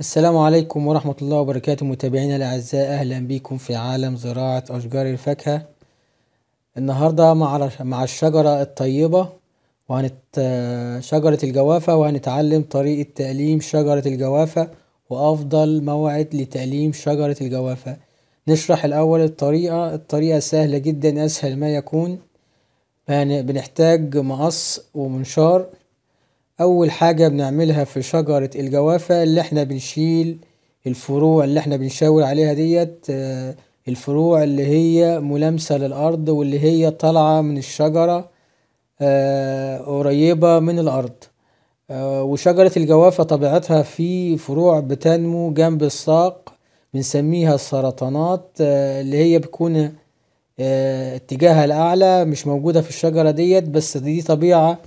السلام عليكم ورحمة الله وبركاته متابعينا الأعزاء أهلا بكم في عالم زراعة أشجار الفاكهة النهاردة مع مع الشجرة الطيبة وهنت شجرة الجوافة وهنتعلم طريقة تأليم شجرة الجوافة وأفضل موعد لتأليم شجرة الجوافة نشرح الأول الطريقة الطريقة سهلة جدا أسهل ما يكون بنحتاج مقص ومنشار اول حاجة بنعملها في شجرة الجوافة اللي احنا بنشيل الفروع اللي احنا بنشاور عليها ديت آه، الفروع اللي هي ملامسة للارض واللي هي طالعة من الشجرة آه، قريبة من الارض آه، وشجرة الجوافة طبيعتها في فروع بتنمو جنب الساق بنسميها السرطانات اللي هي بتكون اتجاهها الاعلى مش موجودة في الشجرة ديت بس دي طبيعة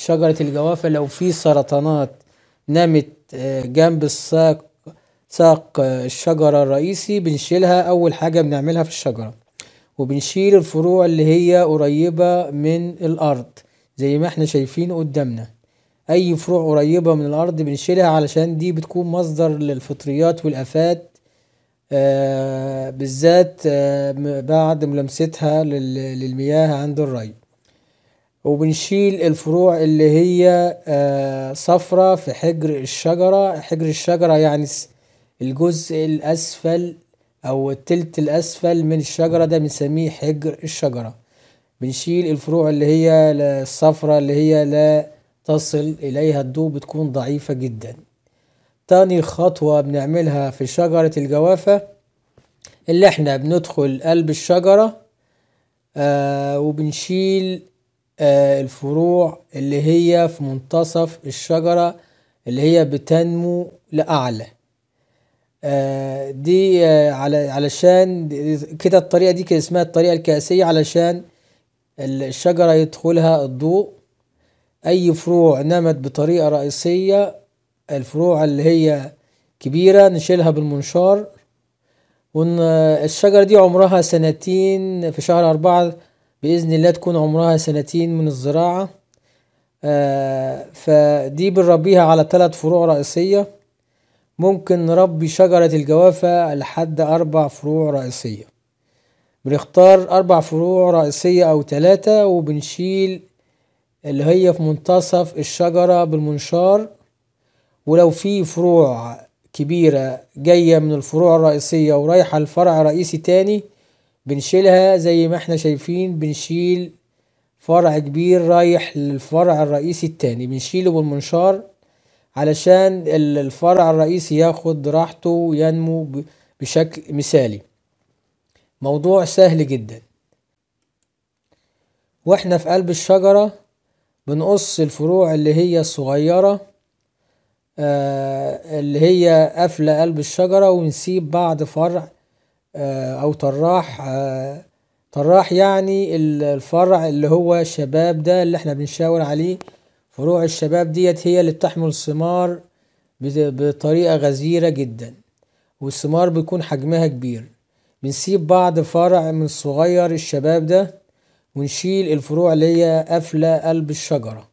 شجرة الجوافة لو في سرطانات نامت آه، جنب الساق ساق آه، الشجرة الرئيسي بنشيلها أول حاجة بنعملها في الشجرة وبنشيل الفروع اللي هي قريبة من الأرض زي ما احنا شايفين قدامنا أي فروع قريبة من الأرض بنشيلها علشان دي بتكون مصدر للفطريات والآفات آه، بالذات بعد ملامستها للمياه عند الري وبنشيل الفروع اللي هي آه، صفرة في حجر الشجرة حجر الشجرة يعني الجزء الأسفل أو التلت الأسفل من الشجرة ده بنسميه حجر الشجرة بنشيل الفروع اللي هي الصفرة اللي هي لا تصل إليها الضوء بتكون ضعيفة جدا تاني خطوة بنعملها في شجرة الجوافة اللي احنا بندخل قلب الشجرة آه وبنشيل آه، الفروع اللي هي في منتصف الشجرة اللي هي بتنمو لأعلى آه، دي آه، علشان كده الطريقة دي اسمها الطريقة الكأسية علشان الشجرة يدخلها الضوء أي فروع نمت بطريقة رئيسية الفروع اللي هي كبيرة نشيلها بالمنشار والشجرة الشجرة دي عمرها سنتين في شهر أربعة بإذن الله تكون عمرها سنتين من الزراعة آه فدي بنربيها على ثلاث فروع رئيسية ممكن نربي شجرة الجوافة لحد أربع فروع رئيسية بنختار أربع فروع رئيسية أو ثلاثة وبنشيل اللي هي في منتصف الشجرة بالمنشار ولو في فروع كبيرة جاية من الفروع الرئيسية ورايحة لفرع رئيسي تاني بنشيلها زي ما احنا شايفين بنشيل فرع كبير رايح للفرع الرئيسي التاني بنشيله بالمنشار علشان الفرع الرئيسي ياخد راحته وينمو بشكل مثالي موضوع سهل جدا واحنا في قلب الشجرة بنقص الفروع اللي هي الصغيرة آه، اللي هي قافلة قلب الشجرة ونسيب بعض فرع آه، او طراح آه، طراح يعني الفرع اللي هو شباب ده اللي احنا بنشاور عليه فروع الشباب ديت هي اللي بتحمل الثمار بطريقة غزيرة جدا والثمار بيكون حجمها كبير بنسيب بعض فرع من الصغير الشباب ده ونشيل الفروع اللي هي قافلة قلب الشجرة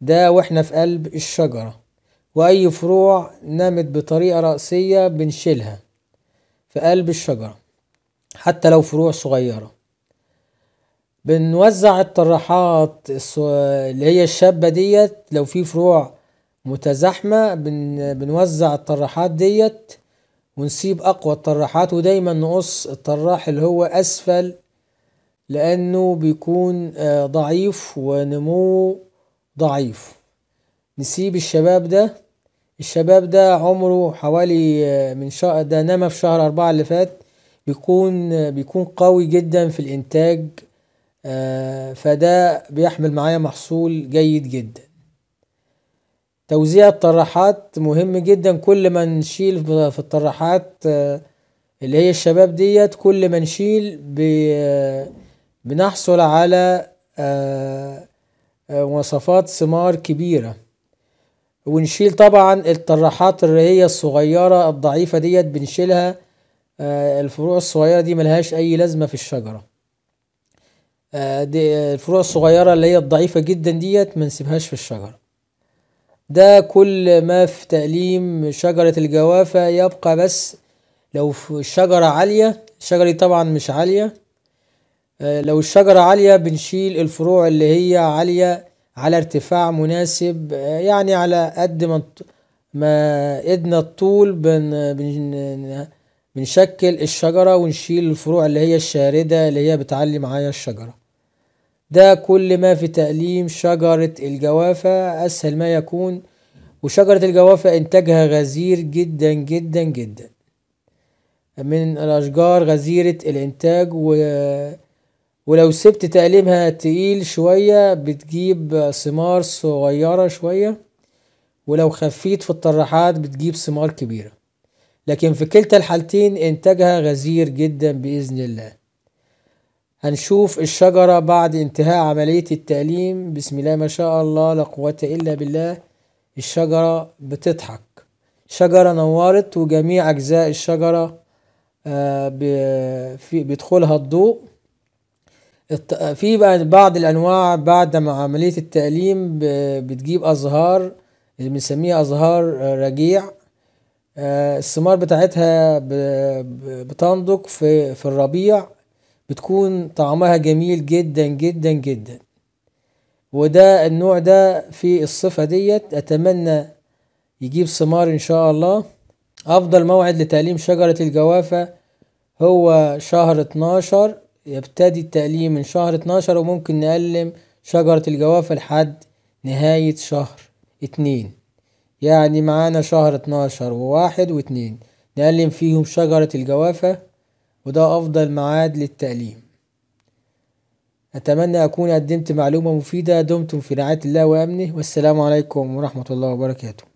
ده واحنا في قلب الشجرة وأي فروع نمت بطريقة رأسية بنشيلها في قلب الشجرة حتى لو فروع صغيرة بنوزع الطراحات اللي هي الشابة ديت لو في فروع متزاحمة بن بنوزع الطراحات ديت ونسيب أقوى الطراحات ودايما نقص الطراح اللي هو أسفل لأنه بيكون آه، ضعيف ونموه ضعيف نسيب الشباب ده الشباب ده عمره حوالي آه، من شهر ده نما في شهر أربعة اللي فات بيكون آه، بيكون قوي جدا في الإنتاج آه، فده بيحمل معايا محصول جيد جدا توزيع الطراحات مهم جدا كل ما نشيل في الطراحات اللي هي الشباب ديت كل ما نشيل بنحصل على وصفات ثمار كبيره ونشيل طبعا الطراحات الرئية الصغيرة الضعيفة ديت بنشيلها آه، الفروع الصغيرة دي ملهاش أي لازمة في الشجرة آه، دي الفروع الصغيرة اللي هي الضعيفة جدا ديت منسيبهاش في الشجرة ده كل ما في تقليم شجرة الجوافة يبقى بس لو الشجرة عالية الشجرة طبعا مش عالية آه، لو الشجرة عالية بنشيل الفروع اللي هي عالية على ارتفاع مناسب يعني على قد ما ما ايدنا الطول بن بن بنشكل الشجرة ونشيل الفروع اللي هي الشاردة اللي هي بتعلي معايا الشجرة ده كل ما في تأليم شجرة الجوافة أسهل ما يكون وشجرة الجوافة إنتاجها غزير جدا جدا جدا من الأشجار غزيرة الإنتاج و ولو سبت تقليبها تقيل شوية بتجيب ثمار صغيرة شوية ولو خفيت في الطراحات بتجيب ثمار كبيرة لكن في كلتا الحالتين انتاجها غزير جدا بإذن الله هنشوف الشجرة بعد انتهاء عملية التقليم بسم الله ما شاء الله لا قوة إلا بالله الشجرة بتضحك شجرة نورت وجميع أجزاء الشجرة آه، بيدخلها الضوء في بعض الانواع بعد ما عمليه التأليم بتجيب ازهار اللي بنسميها ازهار رجيع آه، الثمار بتاعتها بتنضج في في الربيع بتكون طعمها جميل جدا جدا جدا وده النوع ده في الصفة ديت اتمنى يجيب ثمار ان شاء الله افضل موعد لتعليم شجرة الجوافة هو شهر 12 يبتدي التقليم من شهر اتناشر وممكن نقلم شجرة الجوافة لحد نهاية شهر اتنين يعني معانا شهر اتناشر وواحد واتنين نقلم فيهم شجرة الجوافة وده أفضل معاد للتقليم أتمنى أكون قدمت معلومة مفيدة دمتم في رعاية الله وأمنه والسلام عليكم ورحمة الله وبركاته